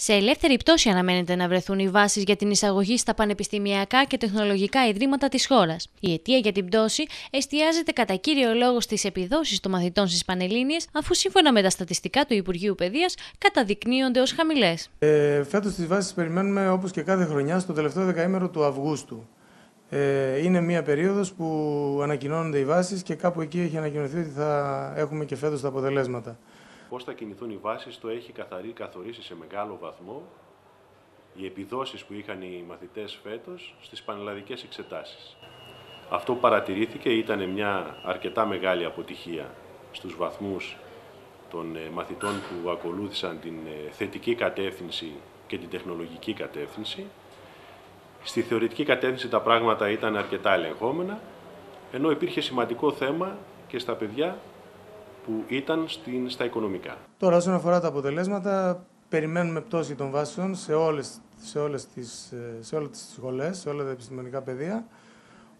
Σε ελεύθερη πτώση αναμένεται να βρεθούν οι βάσεις για την εισαγωγή στα πανεπιστημιακά και τεχνολογικά ιδρύματα της χώρας. Η αιτία για την πτώση εστιάζεται κατά κύριο λόγο στις επιδόσεις των μαθητών στις Πανελλήνιες, αφού σύμφωνα με τα στατιστικά του Υπουργείου Παιδείας καταδεικνύονται ως χαμηλές. Ε, Φέτος τις βάσεις περιμένουμε όπως και κάθε χρονιά στο τελευταίο δεκαήμερο του Αυγούστου. Ε, είναι μια περίοδος που ανακοινώνονται οι βάσεις και κάπου εκεί έχει ανακοινωθεί ότι θα έχουμε και φέτος τα αποτελέσματα. Πώς θα κινηθούν οι βάσεις το έχει καθαρί, καθορίσει σε μεγάλο βαθμό οι επιδόσεις που είχαν οι μαθητές φέτος στις πανελλαδικές εξετάσεις. Αυτό που παρατηρήθηκε ήταν μια αρκετά μεγάλη αποτυχία στους βαθμούς των ε, μαθητών που ακολούθησαν την ε, θετική κατεύθυνση και την τεχνολογική κατεύθυνση. Στη θεωρητική κατεύθυνση τα πράγματα ήταν αρκετά ελεγχόμενα, ενώ υπήρχε σημαντικό θέμα και στα παιδιά που ήταν στην, στα οικονομικά. Τώρα, όσον αφορά τα αποτελέσματα, περιμένουμε πτώση των βάσεων σε όλες, σε όλες τις, ε, σε όλες τις σχολές, σε όλα τα επιστημονικά πεδία.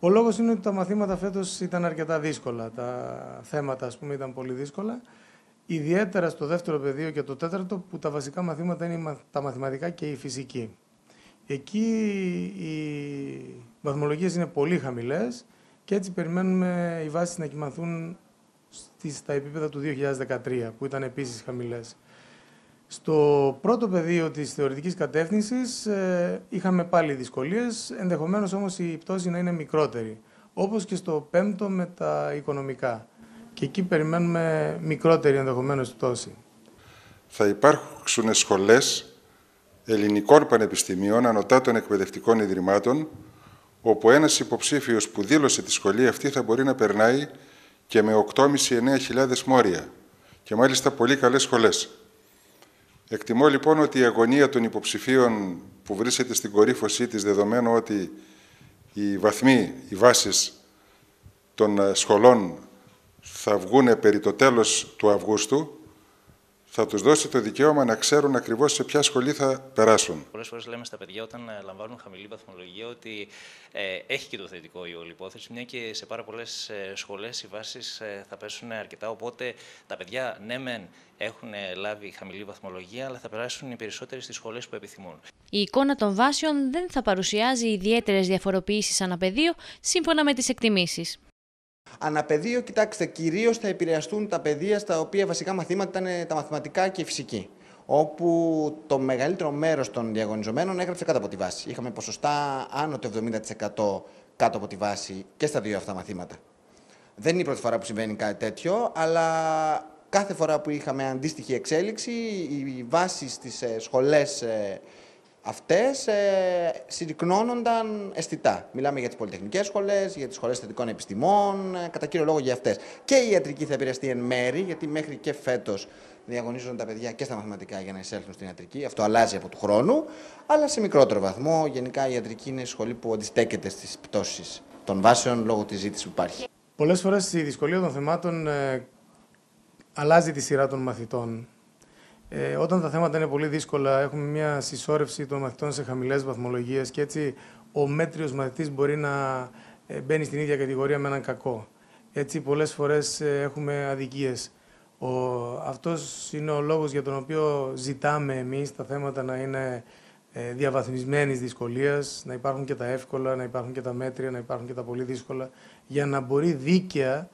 Ο λόγος είναι ότι τα μαθήματα φέτος ήταν αρκετά δύσκολα. Τα θέματα, ας πούμε, ήταν πολύ δύσκολα. Ιδιαίτερα στο δεύτερο πεδίο και το τέταρτο, που τα βασικά μαθήματα είναι τα μαθηματικά και η φυσική. Εκεί οι βαθμολογίες είναι πολύ χαμηλές και έτσι περιμένουμε οι βάσεις να κοιμαθούν στα επίπεδα του 2013, που ήταν επίσης χαμηλές. Στο πρώτο πεδίο της θεωρητικής κατεύθυνσης ε, είχαμε πάλι δυσκολίες, ενδεχομένως όμως η πτώση να είναι μικρότερη, όπως και στο πέμπτο με τα οικονομικά. Και εκεί περιμένουμε μικρότερη ενδεχομένως πτώση. Θα υπάρξουν σχολές ελληνικών πανεπιστημίων ανωτά των εκπαιδευτικών ιδρυμάτων, όπου ένας υποψήφιος που δήλωσε τη σχολή αυτή θα μπορεί να περνάει και με 8.500-9.000 μόρια και μάλιστα πολύ καλές σχολές. Εκτιμώ λοιπόν ότι η αγωνία των υποψηφίων που βρίσκεται στην κορύφωσή της, δεδομένου ότι οι βαθμοί, οι βάσεις των ε, σχολών θα βγουν περί το τέλος του Αυγούστου, θα τους δώσει το δικαίωμα να ξέρουν ακριβώς σε ποια σχολή θα περάσουν. Πολλές φορές λέμε στα παιδιά όταν ε, λαμβάνουν χαμηλή βαθμολογία ότι ε, έχει και το θετικό η όλη υπόθεση, μια και σε πάρα πολλές ε, σχολές οι βάσεις ε, θα πέσουν αρκετά. Οπότε τα παιδιά, ναι, μεν έχουν λάβει χαμηλή βαθμολογία, αλλά θα περάσουν οι περισσότεροι στις σχολές που επιθυμούν. Η εικόνα των βάσεων δεν θα παρουσιάζει ιδιαίτερες διαφοροποιήσεις πεδίο, σύμφωνα με τις εκτιμήσεις. Αναπαιδείο, κοιτάξτε, κυρίως θα επηρεαστούν τα παιδεία στα οποία βασικά μαθήματα ήταν τα μαθηματικά και η φυσική. Όπου το μεγαλύτερο μέρος των διαγωνιζομένων έγραψε κάτω από τη βάση. Είχαμε ποσοστά άνω του 70% κάτω από τη βάση και στα δύο αυτά μαθήματα. Δεν είναι η πρώτη φορά που συμβαίνει κάτι τέτοιο, αλλά κάθε φορά που είχαμε αντίστοιχη εξέλιξη, οι βάσεις στις ε, σχολές ε, Αυτές ε, συρρυκνώνονταν αισθητά. Μιλάμε για τις πολυτεχνικές σχολές, για τις σχολές θετικών επιστημών, ε, κατά κύριο λόγο για αυτές. Και η ιατρική θα επηρεαστεί εν μέρη, γιατί μέχρι και φέτος διαγωνίζονται τα παιδιά και στα μαθηματικά για να εισέλθουν στην ιατρική. Αυτό αλλάζει από του χρόνου, αλλά σε μικρότερο βαθμό. Γενικά η ιατρική είναι η σχολή που αντιστέκεται στις πτώσεις των βάσεων λόγω της ζήτησης που υπάρχει. Πολλές φορές η δυσκολία των θεμάτων ε, αλλάζει τη σειρά των μαθητών. Ε, όταν τα θέματα είναι πολύ δύσκολα, έχουμε μια συσσόρευση των μαθητών σε χαμηλές βαθμολογίες και έτσι ο μέτριος μαθητής μπορεί να ε, μπαίνει στην ίδια κατηγορία με έναν κακό. Έτσι, πολλές φορές ε, έχουμε αδικίες. Αυτός είναι ο λόγος για τον οποίο ζητάμε εμείς τα θέματα να είναι ε, διαβαθμισμένη δυσκολία, να υπάρχουν και τα εύκολα, να υπάρχουν και τα μέτρια, να υπάρχουν και τα πολύ δύσκολα, για να μπορεί δίκαια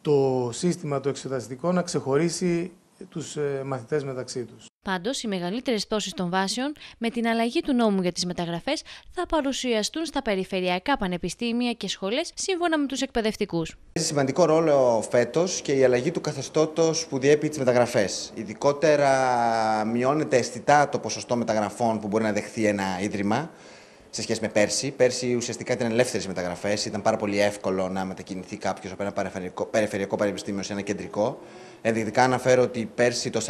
το σύστημα το εξεταστικό να ξεχωρίσει τους ε, μαθητές μεταξύ τους. Πάντως, οι μεγαλύτερες πτώσεις των βάσεων με την αλλαγή του νόμου για τις μεταγραφές θα παρουσιαστούν στα περιφερειακά πανεπιστήμια και σχολές σύμφωνα με τους εκπαιδευτικούς. Έχει σημαντικό ρόλο φέτος και η αλλαγή του καθεστώτος που διέπει τις μεταγραφές. Ειδικότερα μειώνεται αισθητά το ποσοστό μεταγραφών που μπορεί να δεχθεί ένα ίδρυμα σε σχέση με πέρσι. Πέρσι ουσιαστικά ήταν ελεύθερες μεταγραφές. Ήταν πάρα πολύ εύκολο να μετακινηθεί κάποιος από ένα περιφερειακό, περιφερειακό πανεπιστήμιο σε ένα κεντρικό. Ενδεικτικά αναφέρω ότι πέρσι το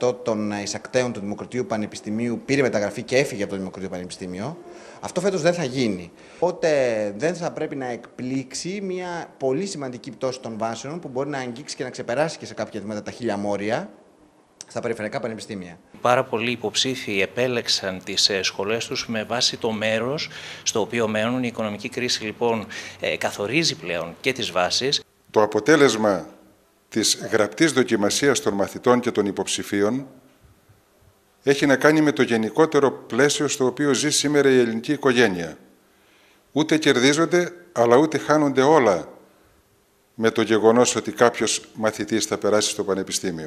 40% των εισακτέων του Δημοκρατίου Πανεπιστημίου πήρε μεταγραφή και έφυγε από το Δημοκρατίο Πανεπιστήμιο. Αυτό φέτος δεν θα γίνει. Οπότε δεν θα πρέπει να εκπλήξει μια πολύ σημαντική πτώση των βάσεων που μπορεί να αγγίξει και να ξεπεράσει και σε κάποια βήματα τα χίλια μόρια στα περιφερειακά πανεπιστήμια. Πάρα πολλοί υποψήφοι επέλεξαν τις ε, σχολές τους με βάση το μέρος στο οποίο μένουν. Η οικονομική κρίση λοιπόν ε, καθορίζει πλέον και τις βάσεις. Το αποτέλεσμα της γραπτής δοκιμασίας των μαθητών και των υποψηφίων έχει να κάνει με το γενικότερο πλαίσιο στο οποίο ζει σήμερα η ελληνική οικογένεια. Ούτε κερδίζονται, αλλά ούτε χάνονται όλα με το γεγονός ότι κάποιος μαθητής θα περάσει στο πανεπιστήμιο.